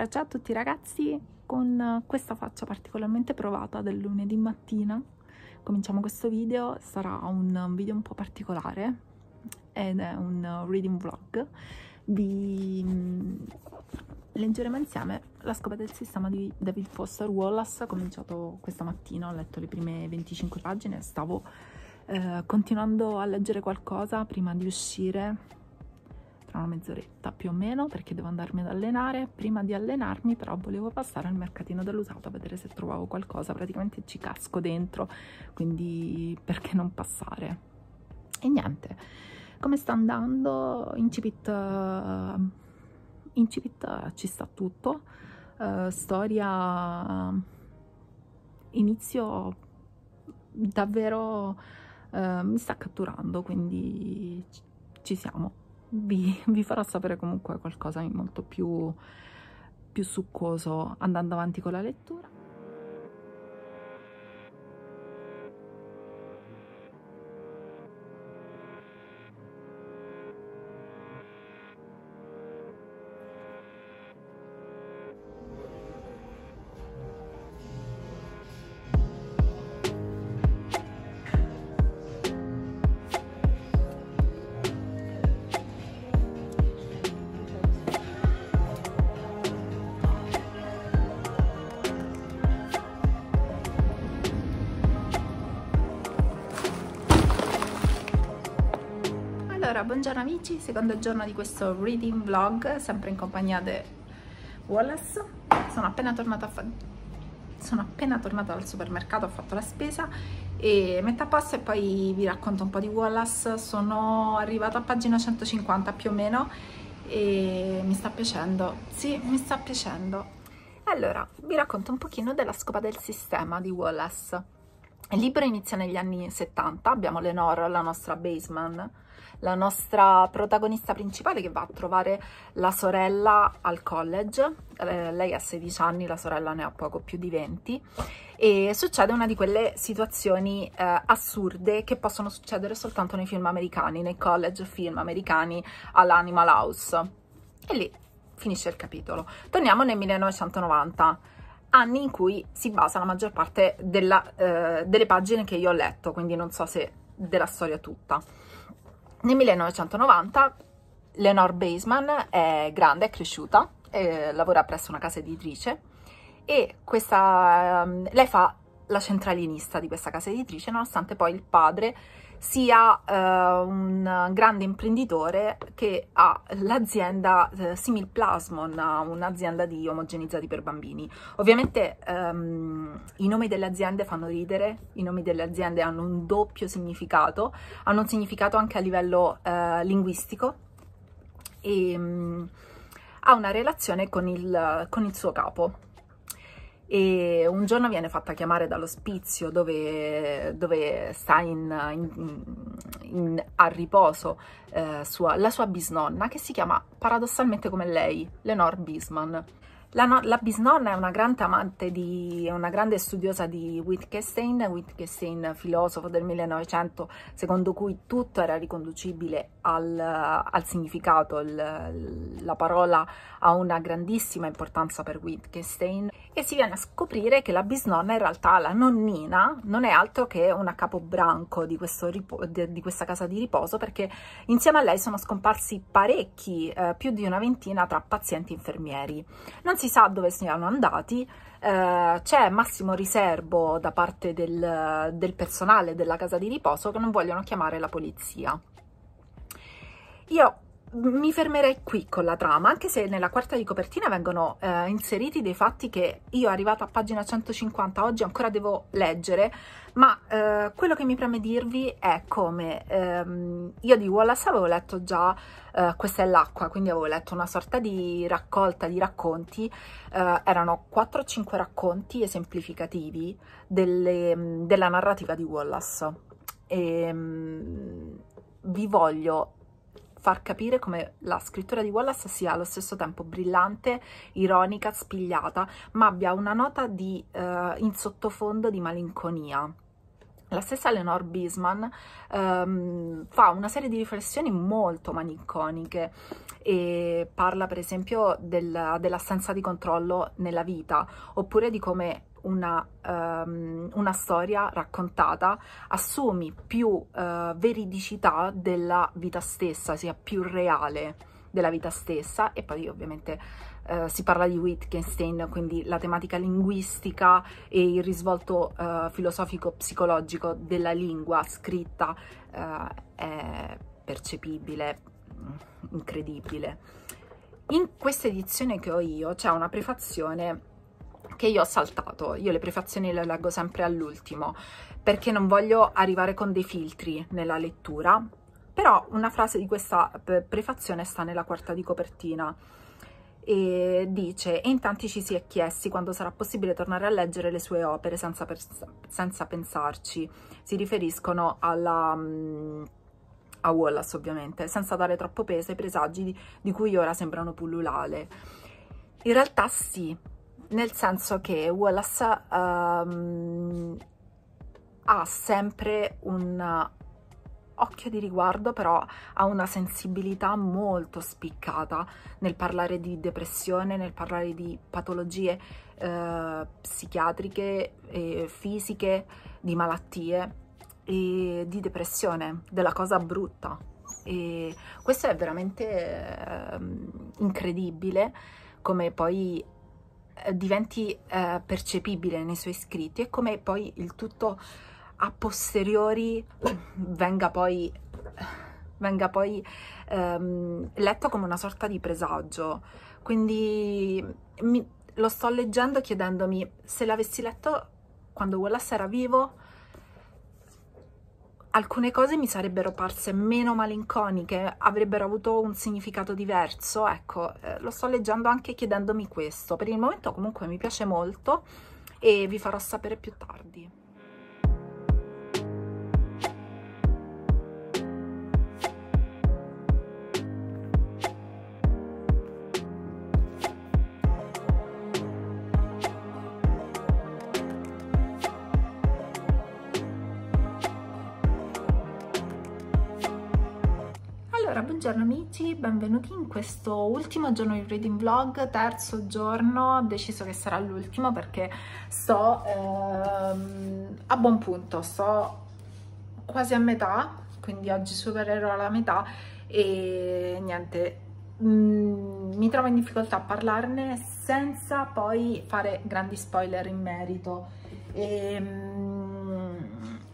Eh, ciao a tutti ragazzi, con eh, questa faccia particolarmente provata del lunedì mattina cominciamo questo video, sarà un video un po' particolare ed è un eh, reading vlog vi mm, leggeremo insieme la scopa del sistema di David Foster Wallace, ho cominciato questa mattina, ho letto le prime 25 pagine, stavo eh, continuando a leggere qualcosa prima di uscire una mezz'oretta più o meno perché devo andarmi ad allenare prima di allenarmi però volevo passare al mercatino dell'usato a vedere se trovavo qualcosa praticamente ci casco dentro quindi perché non passare e niente come sta andando incipit incipit eh, ci sta tutto uh, storia inizio davvero uh, mi sta catturando quindi ci siamo vi, vi farò sapere comunque qualcosa di molto più, più succoso andando avanti con la lettura Allora, buongiorno amici, secondo giorno di questo reading vlog, sempre in compagnia di Wallace. Sono appena tornata sono appena tornata dal supermercato, ho fatto la spesa e metà posto e poi vi racconto un po' di Wallace. Sono arrivata a pagina 150 più o meno e mi sta piacendo, sì, mi sta piacendo. Allora, vi racconto un pochino della scopa del sistema di Wallace. Il libro inizia negli anni 70, abbiamo Lenore, la nostra baseman, la nostra protagonista principale che va a trovare la sorella al college, eh, lei ha 16 anni, la sorella ne ha poco più di 20, e succede una di quelle situazioni eh, assurde che possono succedere soltanto nei film americani, nei college film americani all'Animal House. E lì finisce il capitolo. Torniamo nel 1990 anni in cui si basa la maggior parte della, eh, delle pagine che io ho letto, quindi non so se della storia tutta. Nel 1990 Lenore Baseman è grande, è cresciuta, eh, lavora presso una casa editrice e questa, ehm, lei fa la centralinista di questa casa editrice, nonostante poi il padre sia eh, un grande imprenditore che ha l'azienda eh, Simil Plasmon, un'azienda di omogenizzati per bambini. Ovviamente ehm, i nomi delle aziende fanno ridere, i nomi delle aziende hanno un doppio significato, hanno un significato anche a livello eh, linguistico e mh, mm, ha una relazione con il, con il suo capo e un giorno viene fatta chiamare dall'ospizio dove, dove, sta in, in, in, a riposo eh, sua, la sua bisnonna che si chiama paradossalmente come lei, Lenore Bisman. La, no, la, bisnonna è una grande amante di, una grande studiosa di Wittgenstein, Wittgenstein filosofo del 1900, secondo cui tutto era riconducibile al, al significato, il, la parola ha una grandissima importanza per Wittgenstein e si viene a scoprire che la bisnonna in realtà, la nonnina, non è altro che una capobranco di, di, questa casa di riposo perché insieme a lei sono scomparsi parecchi, eh, più di una ventina tra pazienti e infermieri. Non si sa dove siano andati, eh, c'è massimo riservo da parte del, del personale della casa di riposo che non vogliono chiamare la polizia. Io mi fermerei qui con la trama, anche se nella quarta di copertina vengono eh, inseriti dei fatti che io arrivata a pagina 150 oggi ancora devo leggere, ma eh, quello che mi preme dirvi è come ehm, io di Wallace avevo letto già eh, Questa è l'acqua, quindi avevo letto una sorta di raccolta di racconti, eh, erano 4-5 racconti esemplificativi delle, mm, della narrativa di Wallace. E, ehm, vi voglio far capire come la scrittura di Wallace sia allo stesso tempo brillante, ironica, spigliata, ma abbia una nota di, eh, in sottofondo di malinconia. La stessa Leonor Bisman um, fa una serie di riflessioni molto malinconiche e parla per esempio del, dell'assenza di controllo nella vita oppure di come una, um, una storia raccontata assumi più uh, veridicità della vita stessa, sia più reale della vita stessa e poi ovviamente uh, si parla di Wittgenstein, quindi la tematica linguistica e il risvolto uh, eh, filosofico-psicologico della lingua scritta è percepibile, mm, incredibile. In questa edizione che ho io c'è una prefazione che io ho saltato, io le prefazioni le leggo sempre all'ultimo, perché non voglio arrivare con dei filtri nella lettura, però una frase di questa prefazione sta nella quarta di copertina e dice e in tanti ci si è chiesti quando sarà possibile tornare a leggere le sue opere senza, senza pensarci si riferiscono alla, mm, a Wallace ovviamente senza dare troppo peso ai presagi di, di cui ora sembrano pullulare in realtà sì nel senso che Wallace um, ha sempre un occhio di riguardo, però ha una sensibilità molto spiccata nel parlare di depressione, nel parlare di patologie eh, psichiatriche, e fisiche, di malattie e di depressione, della cosa brutta. E questo è veramente eh, incredibile come poi eh, diventi eh, percepibile nei suoi scritti e come poi il tutto a posteriori venga poi, venga poi ehm, letto come una sorta di presagio. Quindi mi, lo sto leggendo chiedendomi se l'avessi letto quando Wallace era vivo alcune cose mi sarebbero parse meno malinconiche, avrebbero avuto un significato diverso, ecco, eh, lo sto leggendo anche chiedendomi questo. Per il momento comunque mi piace molto e vi farò sapere più tardi. benvenuti in questo ultimo giorno di reading vlog, terzo giorno, ho deciso che sarà l'ultimo perché sto ehm, a buon punto, sto quasi a metà, quindi oggi supererò la metà e niente, mh, mm, mi trovo in difficoltà a parlarne senza poi fare grandi spoiler in merito. E, ehm, mh,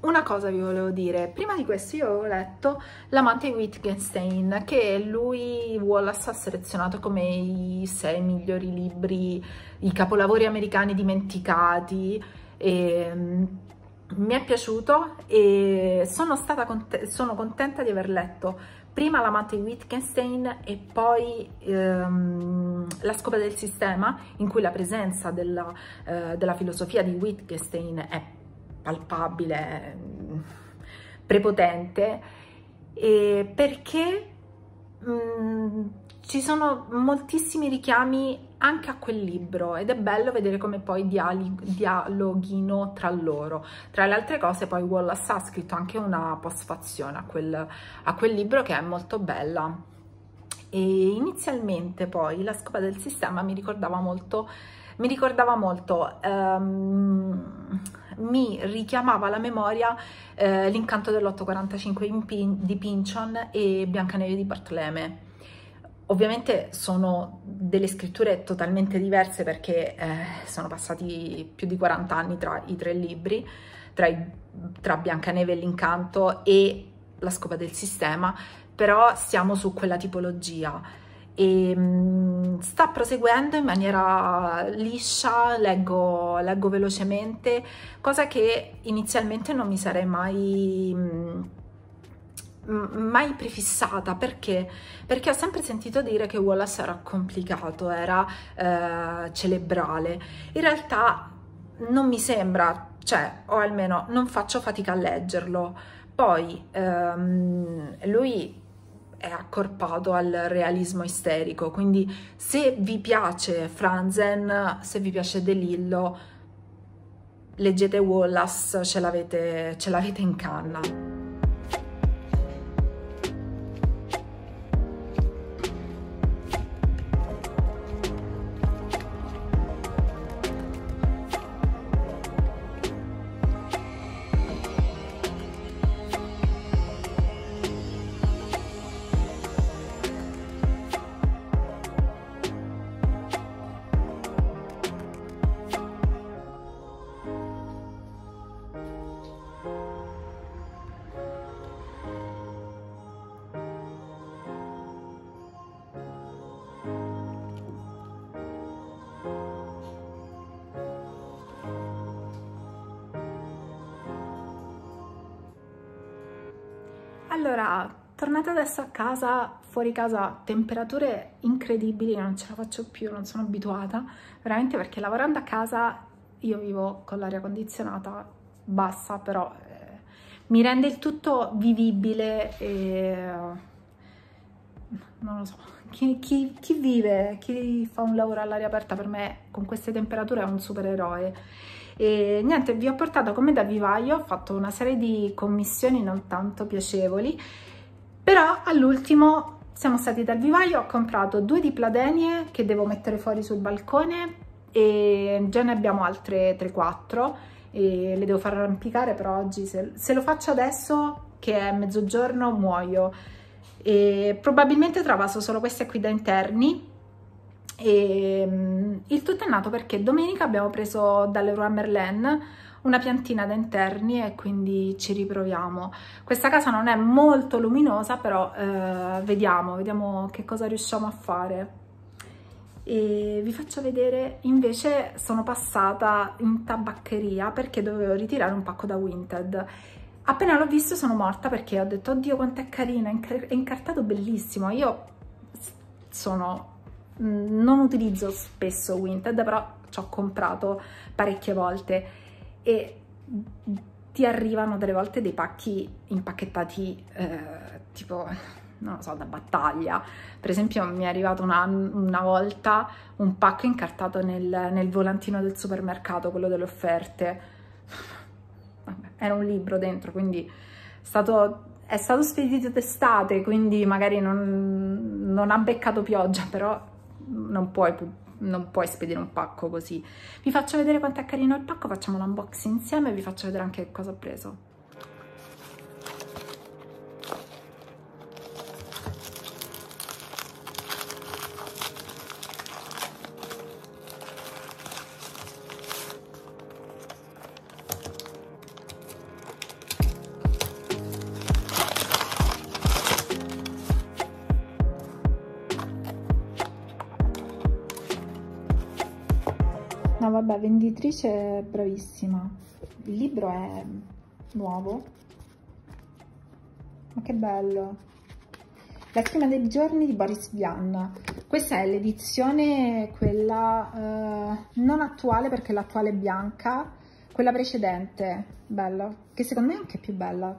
una cosa vi volevo dire, prima di questo io avevo letto L'amante Wittgenstein, che lui Wallace ha selezionato come i sei migliori libri, i capolavori americani dimenticati, e, mm, mi è piaciuto e sono, stata cont sono contenta di aver letto prima l'amante di Wittgenstein e poi ehm, la scopa del sistema in cui la presenza della, eh, della filosofia di Wittgenstein è palpabile, prepotente, perché mh, mm, ci sono moltissimi richiami anche a quel libro ed è bello vedere come poi dialoghino tra loro. Tra le altre cose poi Wallace ha scritto anche una postfazione a quel, a quel libro che è molto bella. E inizialmente poi la scopa del sistema mi ricordava molto mi ricordava molto, um, mi richiamava alla memoria eh, l'incanto dell'845 di Pynchon e Biancaneve di Bartolome. Ovviamente sono delle scritture totalmente diverse perché eh, sono passati più di 40 anni tra i tre libri, tra, i, tra Biancaneve e l'incanto e la scopa del sistema, però siamo su quella tipologia e mm, sta proseguendo in maniera liscia, leggo, leggo, velocemente, cosa che inizialmente non mi sarei mai... Mm, mai prefissata perché? perché ho sempre sentito dire che Wallace era complicato, era eh, celebrale. In realtà non mi sembra, cioè, o almeno non faccio fatica a leggerlo. Poi ehm, lui è accorpato al realismo isterico. Quindi se vi piace Franzen, se vi piace De Lillo, leggete Wallace, ce l'avete in canna. Allora, tornata adesso a casa, fuori casa, temperature incredibili, non ce la faccio più, non sono abituata, veramente perché lavorando a casa io vivo con l'aria condizionata bassa, però eh, mi rende il tutto vivibile e... Eh, non lo so, chi, chi, chi vive, chi fa un lavoro all'aria aperta per me con queste temperature è un supereroe e niente vi ho portato come da vivaio ho fatto una serie di commissioni non tanto piacevoli però all'ultimo siamo stati dal vivaio ho comprato due di pladenie che devo mettere fuori sul balcone e già ne abbiamo altre 3-4 e le devo far arrampicare però oggi se, se lo faccio adesso che è mezzogiorno muoio e probabilmente travaso solo queste qui da interni e, ehm, il tutto è nato perché domenica abbiamo preso dall'Eroa Merlin una piantina da interni e quindi ci riproviamo. Questa casa non è molto luminosa, però eh, vediamo, vediamo che cosa riusciamo a fare. E vi faccio vedere, invece sono passata in tabaccheria perché dovevo ritirare un pacco da Winted. Appena l'ho visto sono morta perché ho detto, oddio quanto è carina, è incartato bellissimo. Io sono Mm, non utilizzo spesso Winted, però ci ho comprato parecchie volte e ti arrivano delle volte dei pacchi impacchettati eh, tipo, non lo so, da battaglia. Per esempio mi è arrivato una, una volta un pacco incartato nel, nel volantino del supermercato, quello delle offerte. era un libro dentro, quindi è stato è stato spedito d'estate, quindi magari non, non, ha beccato pioggia, però non puoi, non puoi spedire un pacco così. Vi faccio vedere quanto è carino il pacco, facciamo l'unboxing insieme e vi faccio vedere anche cosa ho preso. l'editrice è bravissima, il libro è nuovo, ma che bello! La stima dei giorni di Boris Vian, questa è l'edizione quella eh, non attuale perché l'attuale è bianca, quella precedente, bella, che secondo me è anche più bella,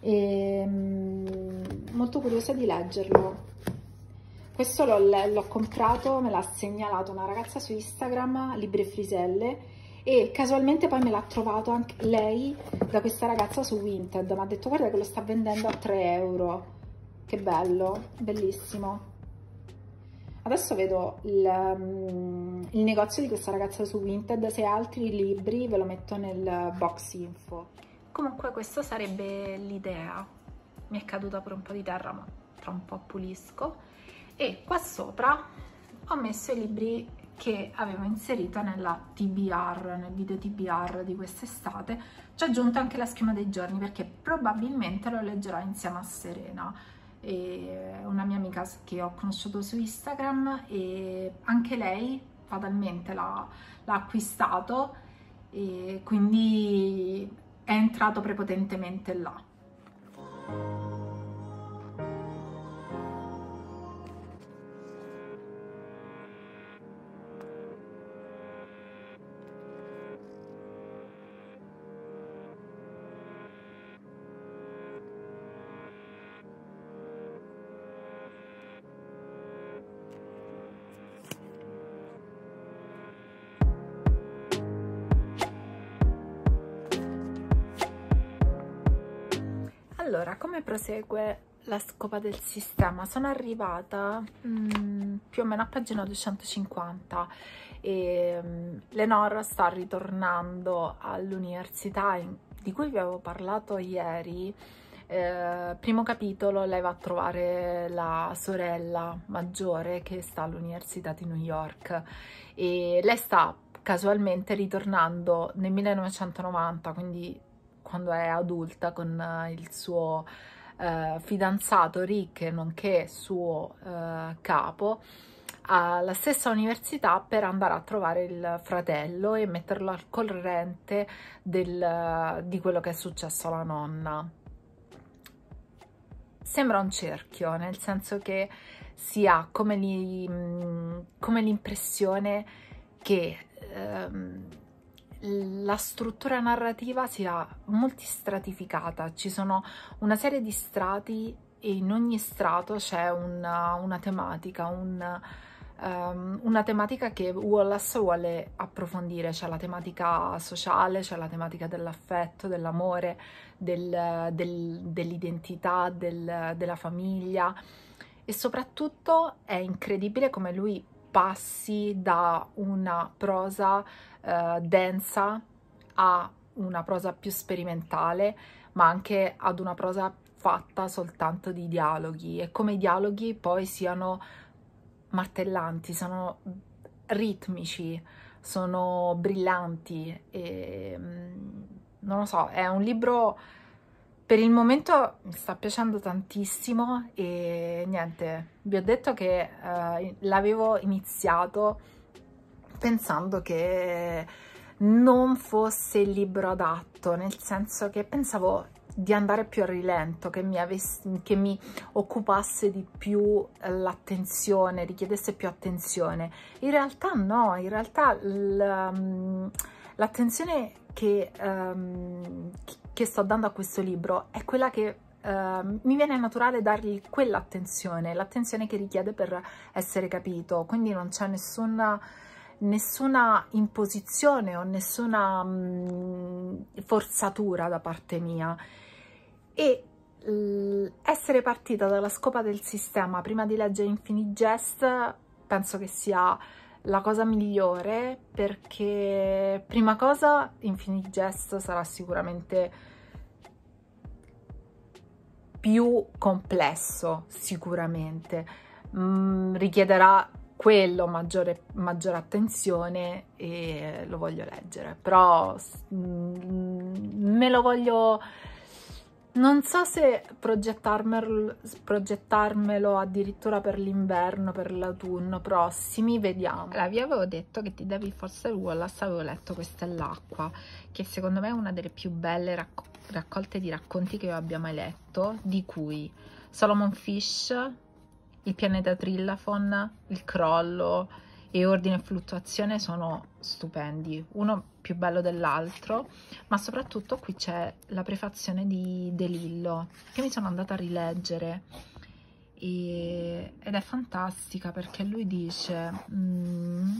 e, ehm, molto curiosa di leggerlo questo l'ho comprato, me l'ha segnalato una ragazza su Instagram, Libre Friselle, e casualmente poi me l'ha trovato anche lei da questa ragazza su Winted, mi ha detto guarda che lo sta vendendo a 3 euro, che bello, bellissimo. Adesso vedo il, um, il, negozio di questa ragazza su Winted, se ha altri libri ve lo metto nel box info. Comunque questa sarebbe l'idea, mi è caduta per un po' di terra ma tra un po' pulisco e qua sopra ho messo i libri che avevo inserito nella TBR, nel video TBR di quest'estate, ci ho aggiunto anche la schema dei giorni perché probabilmente lo leggerò insieme a Serena, una mia amica che ho conosciuto su Instagram e anche lei fatalmente l'ha, acquistato e quindi è entrato prepotentemente là. Allora, come prosegue la scopa del sistema? Sono arrivata mm, più o meno a pagina 250 e mm, Lenora sta ritornando all'università di cui vi avevo parlato ieri. Eh, primo capitolo lei va a trovare la sorella maggiore che sta all'università di New York e lei sta casualmente ritornando nel 1990, quindi quando è adulta con eh, il suo eh, fidanzato Rick, nonché suo eh, capo, alla stessa università per andare a trovare il fratello e metterlo al corrente del, eh, di quello che è successo alla nonna. Sembra un cerchio, nel senso che si ha come, mm, l'impressione che... Ehm, la struttura narrativa sia multistratificata, ci sono una serie di strati e in ogni strato c'è una, una, tematica, un, um, una tematica che Wallace vuole approfondire, c'è la tematica sociale, c'è la tematica dell'affetto, dell'amore, del, del, dell'identità, del, della famiglia e soprattutto è incredibile come lui passi da una prosa eh, densa a una prosa più sperimentale, ma anche ad una prosa fatta soltanto di dialoghi e come i dialoghi poi siano martellanti, sono ritmici, sono brillanti e mm, non lo so, è un libro per il momento mi sta piacendo tantissimo e niente, vi ho detto che eh, l'avevo iniziato pensando che non fosse il libro adatto, nel senso che pensavo di andare più a rilento, che mi, avessi, che mi occupasse di più l'attenzione, richiedesse più attenzione. In realtà no, in realtà mm, l'attenzione che, um, che, sto dando a questo libro è quella che uh, mi viene naturale dargli quell'attenzione, l'attenzione che richiede per essere capito, quindi non c'è nessuna nessuna imposizione o nessuna mh, forzatura da parte mia e essere partita dalla scopa del sistema prima di leggere Infinite Jest penso che sia la cosa migliore perché prima cosa Infinite Jest sarà sicuramente più complesso sicuramente mm, richiederà quello maggiore, maggiore attenzione e lo voglio leggere, però mm, me lo voglio... Non so se progettarmelo, progettarmelo addirittura per l'inverno, per l'autunno prossimi, vediamo. Allora, vi avevo detto che ti devi forse Wallace, avevo letto Questa è l'acqua, che secondo me è una delle più belle racco raccolte di racconti che io abbia mai letto, di cui Solomon Fish, il pianeta Trillafon, il crollo e ordine e fluttuazione sono stupendi, uno più bello dell'altro, ma soprattutto qui c'è la prefazione di De Lillo che mi sono andata a rileggere e, ed è fantastica perché lui dice... Mm,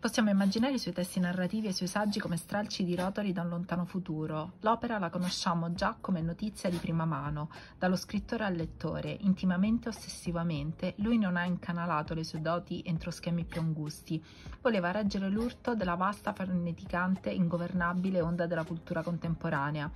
Possiamo immaginare i suoi testi narrativi e i suoi saggi come stralci di rotoli da un lontano futuro. L'opera la conosciamo già come notizia di prima mano, dallo scrittore al lettore, intimamente e ossessivamente, lui non ha incanalato le sue doti entro schemi più angusti. Voleva reggere l'urto della vasta farneticante, ingovernabile onda della cultura contemporanea.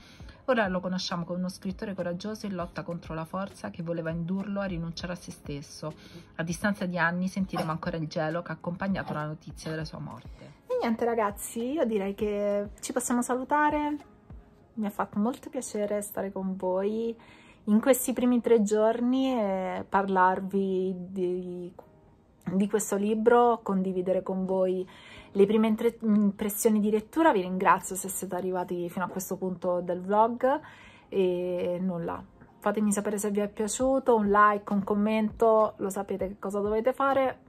Ora lo conosciamo come uno scrittore coraggioso in lotta contro la forza che voleva indurlo a rinunciare a se stesso. A distanza di anni sentiremo ancora il gelo che ha accompagnato la notizia della sua morte. E niente ragazzi, io direi che ci possiamo salutare. Mi ha fatto molto piacere stare con voi in questi primi tre giorni e parlarvi di, di questo libro, condividere con voi le prime impressioni di lettura, vi ringrazio se siete arrivati fino a questo punto del vlog e nulla. Fatemi sapere se vi è piaciuto, un like, un commento, lo sapete che cosa dovete fare,